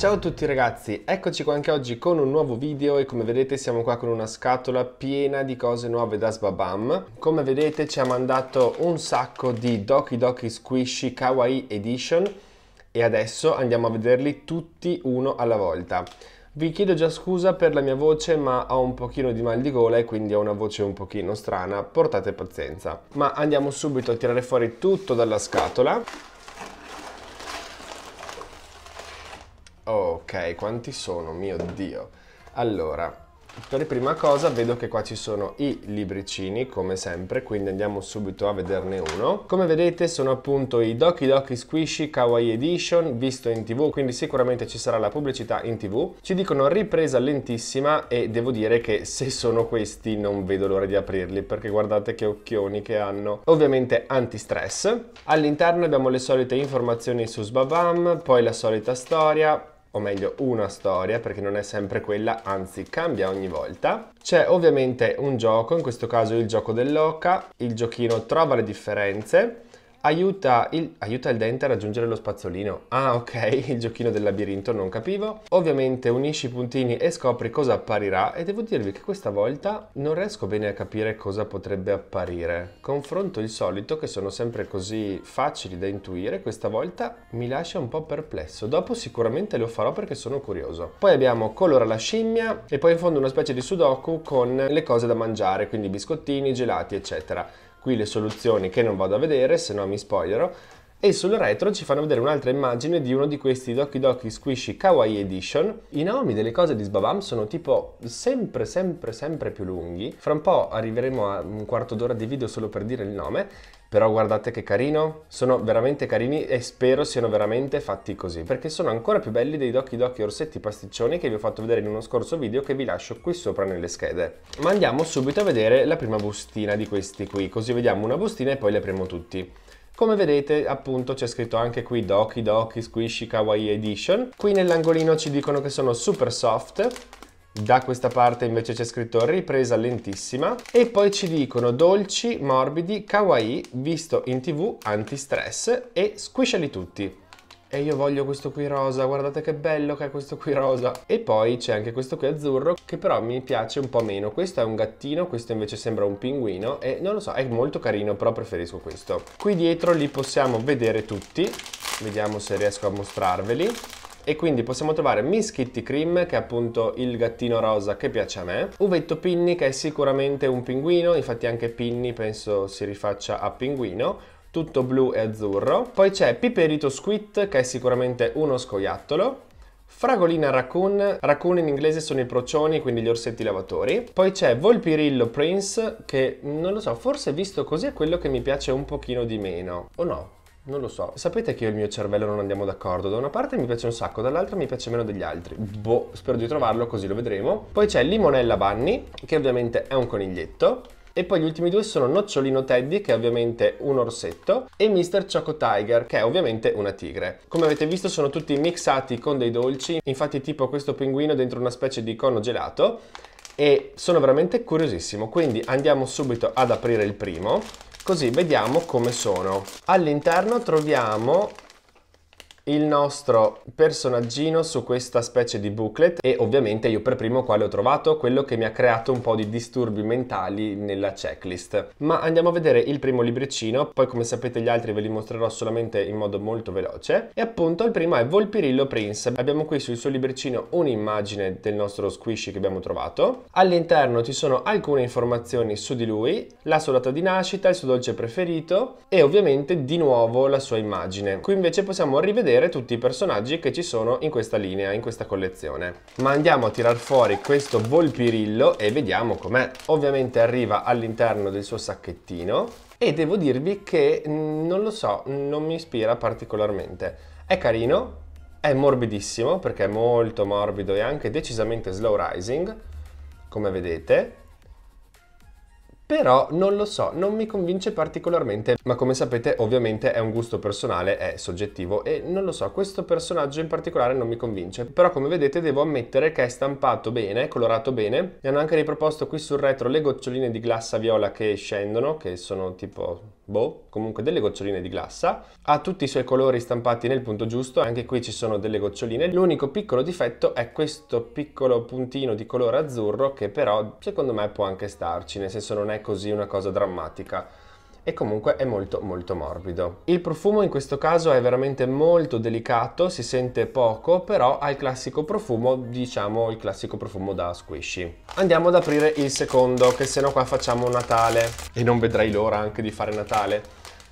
Ciao a tutti ragazzi, eccoci qua anche oggi con un nuovo video e come vedete siamo qua con una scatola piena di cose nuove da Sbabam. Come vedete ci ha mandato un sacco di Doki Doki Squishy Kawaii Edition e adesso andiamo a vederli tutti uno alla volta. Vi chiedo già scusa per la mia voce ma ho un pochino di mal di gola e quindi ho una voce un pochino strana, portate pazienza. Ma andiamo subito a tirare fuori tutto dalla scatola Ok, quanti sono? Mio Dio. Allora, per prima cosa vedo che qua ci sono i libricini come sempre quindi andiamo subito a vederne uno come vedete sono appunto i Doki Doki Squishy Kawaii Edition visto in tv quindi sicuramente ci sarà la pubblicità in tv ci dicono ripresa lentissima e devo dire che se sono questi non vedo l'ora di aprirli perché guardate che occhioni che hanno ovviamente anti-stress all'interno abbiamo le solite informazioni su Sbabam poi la solita storia o meglio una storia perché non è sempre quella, anzi cambia ogni volta. C'è ovviamente un gioco, in questo caso il gioco dell'oca, il giochino trova le differenze Aiuta il, aiuta il, dente a raggiungere lo spazzolino. Ah, ok, il giochino del labirinto, non capivo. Ovviamente unisci i puntini e scopri cosa apparirà e devo dirvi che questa volta non riesco bene a capire cosa potrebbe apparire. Confronto il solito, che sono sempre così facili da intuire, questa volta mi lascia un po' perplesso. Dopo sicuramente lo farò perché sono curioso. Poi abbiamo colora la scimmia e poi in fondo una specie di sudoku con le cose da mangiare, quindi biscottini, gelati, eccetera qui le soluzioni che non vado a vedere, se no mi spoilerò, e sul retro ci fanno vedere un'altra immagine di uno di questi Doki Doki Squishy Kawaii Edition. I nomi delle cose di Sbabam sono tipo sempre sempre sempre più lunghi, fra un po' arriveremo a un quarto d'ora di video solo per dire il nome però guardate che carino, sono veramente carini e spero siano veramente fatti così, perché sono ancora più belli dei Doki Doki orsetti pasticcioni che vi ho fatto vedere in uno scorso video che vi lascio qui sopra nelle schede. Ma andiamo subito a vedere la prima bustina di questi qui, così vediamo una bustina e poi le apriamo tutti. Come vedete appunto c'è scritto anche qui Doki Doki Squishy Kawaii Edition. Qui nell'angolino ci dicono che sono super soft da questa parte invece c'è scritto ripresa lentissima e poi ci dicono dolci, morbidi, kawaii, visto in tv, antistress e squisciali tutti. E io voglio questo qui rosa, guardate che bello che è questo qui rosa. E poi c'è anche questo qui azzurro che però mi piace un po' meno. Questo è un gattino, questo invece sembra un pinguino e non lo so, è molto carino però preferisco questo. Qui dietro li possiamo vedere tutti, vediamo se riesco a mostrarveli e quindi possiamo trovare Miss Kitty Cream che è appunto il gattino rosa che piace a me Uvetto Pinny che è sicuramente un pinguino infatti anche Pinny penso si rifaccia a pinguino tutto blu e azzurro poi c'è Piperito Squid che è sicuramente uno scoiattolo Fragolina Raccoon, Raccoon in inglese sono i procioni, quindi gli orsetti lavatori. Poi c'è Volpirillo Prince, che non lo so, forse visto così è quello che mi piace un pochino di meno, o no? Non lo so. Sapete che io e il mio cervello non andiamo d'accordo. Da una parte mi piace un sacco, dall'altra mi piace meno degli altri. Boh, spero di trovarlo, così lo vedremo. Poi c'è Limonella Bunny, che ovviamente è un coniglietto. E poi gli ultimi due sono Nocciolino Teddy, che è ovviamente un orsetto, e Mr. Choco Tiger, che è ovviamente una tigre. Come avete visto sono tutti mixati con dei dolci, infatti tipo questo pinguino dentro una specie di cono gelato, e sono veramente curiosissimo, quindi andiamo subito ad aprire il primo. Così vediamo come sono. All'interno troviamo il nostro personaggino su questa specie di booklet e ovviamente io per primo quale ho trovato quello che mi ha creato un po' di disturbi mentali nella checklist ma andiamo a vedere il primo libricino poi come sapete gli altri ve li mostrerò solamente in modo molto veloce e appunto il primo è Volpirillo Prince abbiamo qui sul suo libricino un'immagine del nostro squishy che abbiamo trovato all'interno ci sono alcune informazioni su di lui la sua data di nascita il suo dolce preferito e ovviamente di nuovo la sua immagine qui invece possiamo rivedere vedere tutti i personaggi che ci sono in questa linea, in questa collezione. Ma andiamo a tirar fuori questo volpirillo e vediamo com'è. Ovviamente arriva all'interno del suo sacchettino e devo dirvi che mm, non lo so, non mi ispira particolarmente. È carino, è morbidissimo perché è molto morbido e anche decisamente slow rising, come vedete, però non lo so, non mi convince particolarmente, ma come sapete ovviamente è un gusto personale, è soggettivo e non lo so, questo personaggio in particolare non mi convince, però come vedete devo ammettere che è stampato bene, è colorato bene, mi hanno anche riproposto qui sul retro le goccioline di glassa viola che scendono, che sono tipo boh, comunque delle goccioline di glassa, ha tutti i suoi colori stampati nel punto giusto, anche qui ci sono delle goccioline, l'unico piccolo difetto è questo piccolo puntino di colore azzurro che però secondo me può anche starci, nel senso non è così una cosa drammatica e comunque è molto molto morbido. Il profumo in questo caso è veramente molto delicato, si sente poco, però ha il classico profumo, diciamo il classico profumo da squishy. Andiamo ad aprire il secondo, che se no qua facciamo Natale e non vedrai l'ora anche di fare Natale.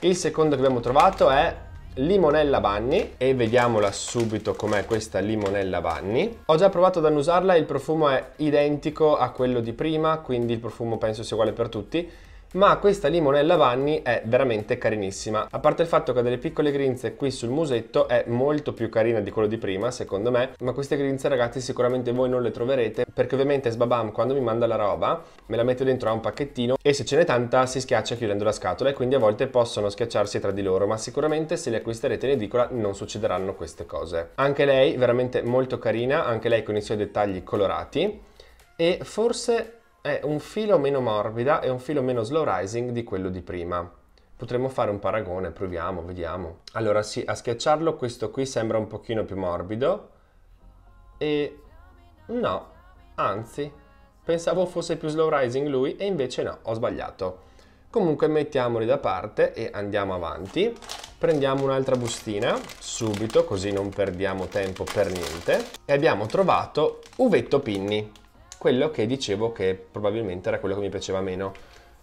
Il secondo che abbiamo trovato è limonella Banni e vediamola subito com'è questa limonella Banni. Ho già provato ad annusarla, il profumo è identico a quello di prima, quindi il profumo penso sia uguale per tutti ma questa limonella Vanni è veramente carinissima. A parte il fatto che ha delle piccole grinze qui sul musetto, è molto più carina di quello di prima, secondo me, ma queste grinze ragazzi sicuramente voi non le troverete, perché ovviamente Sbabam quando mi manda la roba me la mette dentro a un pacchettino e se ce n'è tanta si schiaccia chiudendo la scatola e quindi a volte possono schiacciarsi tra di loro, ma sicuramente se le acquisterete in edicola non succederanno queste cose. Anche lei veramente molto carina, anche lei con i suoi dettagli colorati e forse è un filo meno morbida e un filo meno slow rising di quello di prima. Potremmo fare un paragone, proviamo, vediamo. Allora sì, a schiacciarlo questo qui sembra un pochino più morbido e no, anzi, pensavo fosse più slow rising lui e invece no, ho sbagliato. Comunque mettiamoli da parte e andiamo avanti. Prendiamo un'altra bustina subito così non perdiamo tempo per niente e abbiamo trovato Uvetto Pinni quello che dicevo che probabilmente era quello che mi piaceva meno.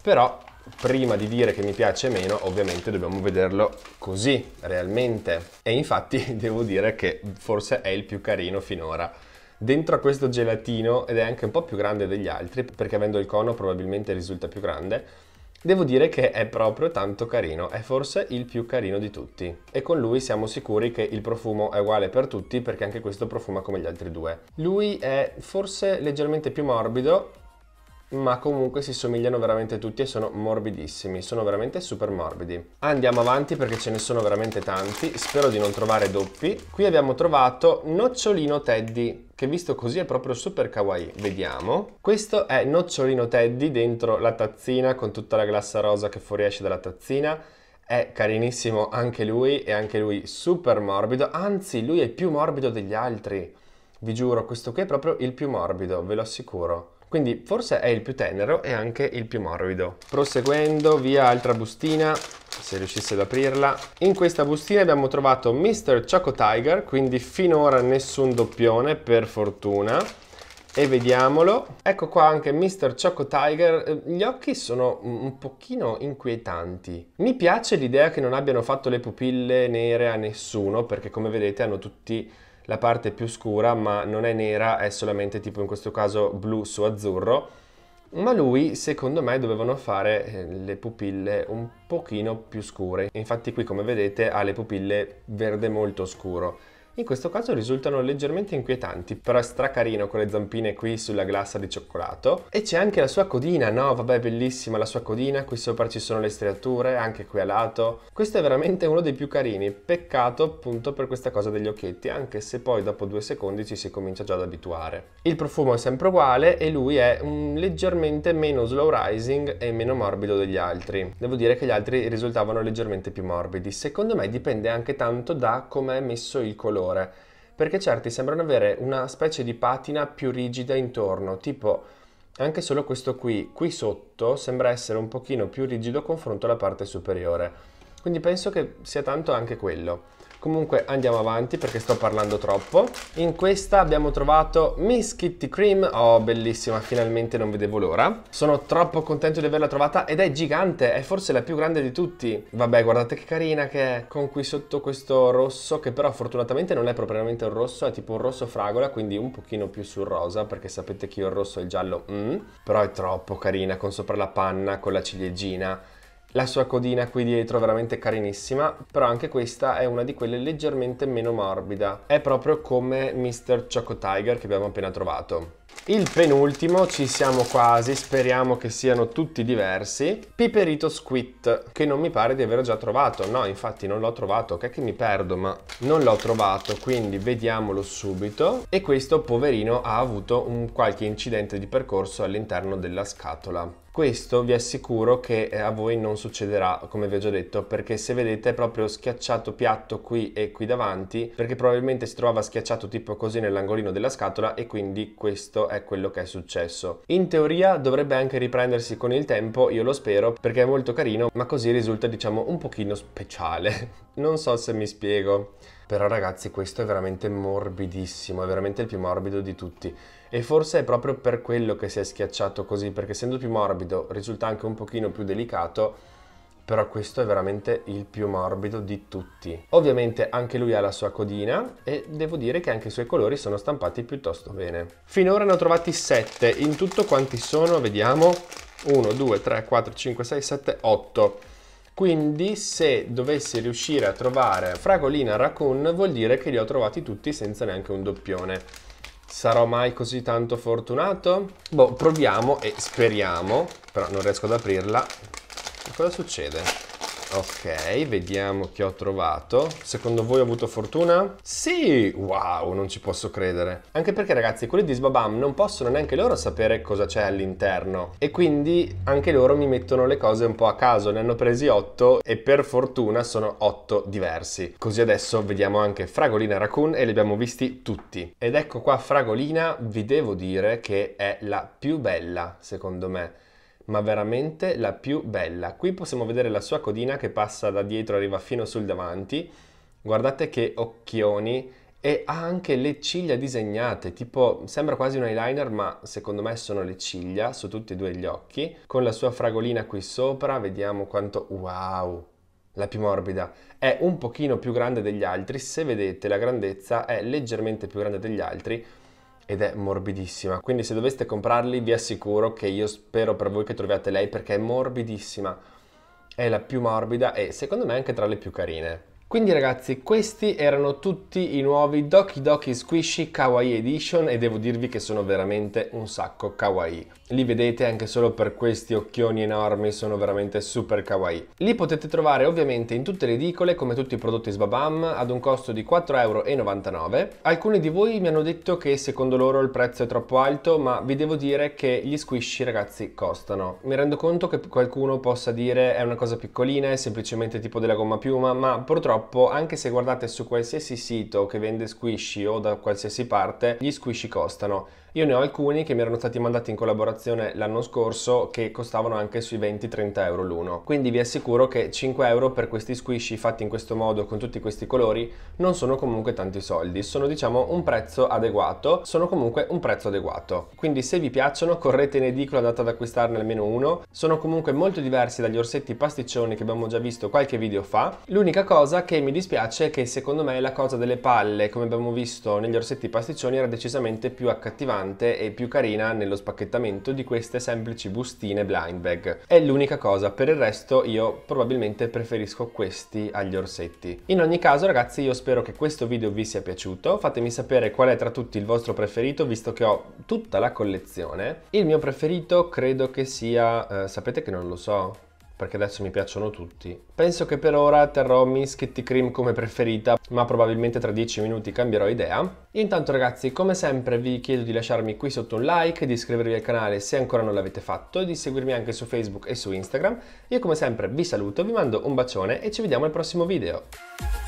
Però prima di dire che mi piace meno, ovviamente dobbiamo vederlo così, realmente. E infatti devo dire che forse è il più carino finora. Dentro a questo gelatino, ed è anche un po' più grande degli altri, perché avendo il cono probabilmente risulta più grande, Devo dire che è proprio tanto carino, è forse il più carino di tutti. E con lui siamo sicuri che il profumo è uguale per tutti perché anche questo profuma come gli altri due. Lui è forse leggermente più morbido, ma comunque si somigliano veramente tutti e sono morbidissimi, sono veramente super morbidi. Andiamo avanti perché ce ne sono veramente tanti, spero di non trovare doppi. Qui abbiamo trovato Nocciolino Teddy che visto così è proprio super kawaii. Vediamo. Questo è Nocciolino Teddy dentro la tazzina con tutta la glassa rosa che fuoriesce dalla tazzina. È carinissimo anche lui e anche lui super morbido, anzi lui è più morbido degli altri. Vi giuro, questo qui è proprio il più morbido, ve lo assicuro. Quindi forse è il più tenero e anche il più morbido. Proseguendo via altra bustina, se riuscisse ad aprirla. In questa bustina abbiamo trovato Mr. Choco Tiger, quindi finora nessun doppione per fortuna. E vediamolo. Ecco qua anche Mr. Choco Tiger. Eh, gli occhi sono un pochino inquietanti. Mi piace l'idea che non abbiano fatto le pupille nere a nessuno, perché come vedete hanno tutti la parte più scura ma non è nera, è solamente tipo in questo caso blu su azzurro, ma lui secondo me dovevano fare eh, le pupille un pochino più scure, infatti qui come vedete ha le pupille verde molto scuro in questo caso risultano leggermente inquietanti, però è stracarino con le zampine qui sulla glassa di cioccolato. E c'è anche la sua codina, no? Vabbè, bellissima la sua codina, qui sopra ci sono le striature, anche qui a lato. Questo è veramente uno dei più carini, peccato appunto per questa cosa degli occhietti, anche se poi dopo due secondi ci si comincia già ad abituare. Il profumo è sempre uguale e lui è un leggermente meno slow rising e meno morbido degli altri. Devo dire che gli altri risultavano leggermente più morbidi. Secondo me dipende anche tanto da come è messo il colore colore, perché certi sembrano avere una specie di patina più rigida intorno, tipo anche solo questo qui, qui sotto sembra essere un pochino più rigido confronto alla parte superiore. Quindi penso che sia tanto anche quello. Comunque andiamo avanti perché sto parlando troppo. In questa abbiamo trovato Miss Kitty Cream. Oh, bellissima, finalmente non vedevo l'ora. Sono troppo contento di averla trovata ed è gigante, è forse la più grande di tutti. Vabbè, guardate che carina che è, con qui sotto questo rosso, che però fortunatamente non è propriamente un rosso, è tipo un rosso fragola, quindi un pochino più sul rosa, perché sapete che io il rosso e il giallo, mm, però è troppo carina, con sopra la panna, con la ciliegina la sua codina qui dietro veramente carinissima, però anche questa è una di quelle leggermente meno morbida. È proprio come Mr. Choco Tiger che abbiamo appena trovato. Il penultimo, ci siamo quasi, speriamo che siano tutti diversi. Piperito Squid, che non mi pare di aver già trovato. No, infatti non l'ho trovato, che, è che mi perdo, ma non l'ho trovato, quindi vediamolo subito. E questo poverino ha avuto un qualche incidente di percorso all'interno della scatola. Questo vi assicuro che eh, a voi non succederà, come vi ho già detto, perché se vedete è proprio schiacciato piatto qui e qui davanti, perché probabilmente si trova schiacciato tipo così nell'angolino della scatola e quindi questo questo è quello che è successo. In teoria dovrebbe anche riprendersi con il tempo, io lo spero, perché è molto carino, ma così risulta diciamo un pochino speciale. non so se mi spiego. Però ragazzi questo è veramente morbidissimo, è veramente il più morbido di tutti. E forse è proprio per quello che si è schiacciato così, perché essendo più morbido risulta anche un pochino più delicato però questo è veramente il più morbido di tutti. Ovviamente anche lui ha la sua codina e devo dire che anche i suoi colori sono stampati piuttosto bene. Finora ne ho trovati 7, in tutto quanti sono? Vediamo, 1, 2, 3, 4, 5, 6, 7, 8. Quindi se dovessi riuscire a trovare Fragolina Raccoon vuol dire che li ho trovati tutti senza neanche un doppione. Sarò mai così tanto fortunato? Boh, proviamo e speriamo, però non riesco ad aprirla, cosa succede? Ok, vediamo che ho trovato. Secondo voi ho avuto fortuna? Sì! Wow, non ci posso credere. Anche perché ragazzi, quelli di Sbabam non possono neanche loro sapere cosa c'è all'interno. E quindi anche loro mi mettono le cose un po' a caso. Ne hanno presi 8 e per fortuna sono 8 diversi. Così adesso vediamo anche Fragolina Raccoon e li abbiamo visti tutti. Ed ecco qua Fragolina, vi devo dire che è la più bella, secondo me ma veramente la più bella. Qui possiamo vedere la sua codina che passa da dietro arriva fino sul davanti. Guardate che occhioni e ha anche le ciglia disegnate, tipo sembra quasi un eyeliner ma secondo me sono le ciglia su tutti e due gli occhi. Con la sua fragolina qui sopra vediamo quanto... wow! La più morbida è un pochino più grande degli altri, se vedete la grandezza è leggermente più grande degli altri ed è morbidissima. Quindi se doveste comprarli vi assicuro che io spero per voi che troviate lei perché è morbidissima. È la più morbida e secondo me anche tra le più carine. Quindi ragazzi questi erano tutti i nuovi Doki Doki Squishy Kawaii Edition e devo dirvi che sono veramente un sacco kawaii li vedete anche solo per questi occhioni enormi, sono veramente super kawaii. Li potete trovare ovviamente in tutte le edicole, come tutti i prodotti Sbabam, ad un costo di 4,99€. Alcuni di voi mi hanno detto che secondo loro il prezzo è troppo alto, ma vi devo dire che gli squishy ragazzi costano. Mi rendo conto che qualcuno possa dire è una cosa piccolina, è semplicemente tipo della gomma piuma, ma purtroppo anche se guardate su qualsiasi sito che vende squishy o da qualsiasi parte, gli squishy costano io ne ho alcuni che mi erano stati mandati in collaborazione l'anno scorso che costavano anche sui 20-30 euro l'uno. Quindi vi assicuro che 5 euro per questi squishy fatti in questo modo con tutti questi colori non sono comunque tanti soldi, sono diciamo un prezzo adeguato, sono comunque un prezzo adeguato. Quindi se vi piacciono correte in edicola andate ad acquistarne almeno uno, sono comunque molto diversi dagli orsetti pasticcioni che abbiamo già visto qualche video fa. L'unica cosa che mi dispiace è che secondo me la cosa delle palle come abbiamo visto negli orsetti pasticcioni era decisamente più accattivante elegante e più carina nello spacchettamento di queste semplici bustine blind bag. È l'unica cosa, per il resto io probabilmente preferisco questi agli orsetti. In ogni caso ragazzi io spero che questo video vi sia piaciuto, fatemi sapere qual è tra tutti il vostro preferito visto che ho tutta la collezione. Il mio preferito credo che sia... Eh, sapete che non lo so? perché adesso mi piacciono tutti. Penso che per ora terrò Miss Kitty Cream come preferita, ma probabilmente tra 10 minuti cambierò idea. Intanto ragazzi, come sempre vi chiedo di lasciarmi qui sotto un like, di iscrivervi al canale se ancora non l'avete fatto, e di seguirmi anche su Facebook e su Instagram. Io come sempre vi saluto, vi mando un bacione e ci vediamo al prossimo video.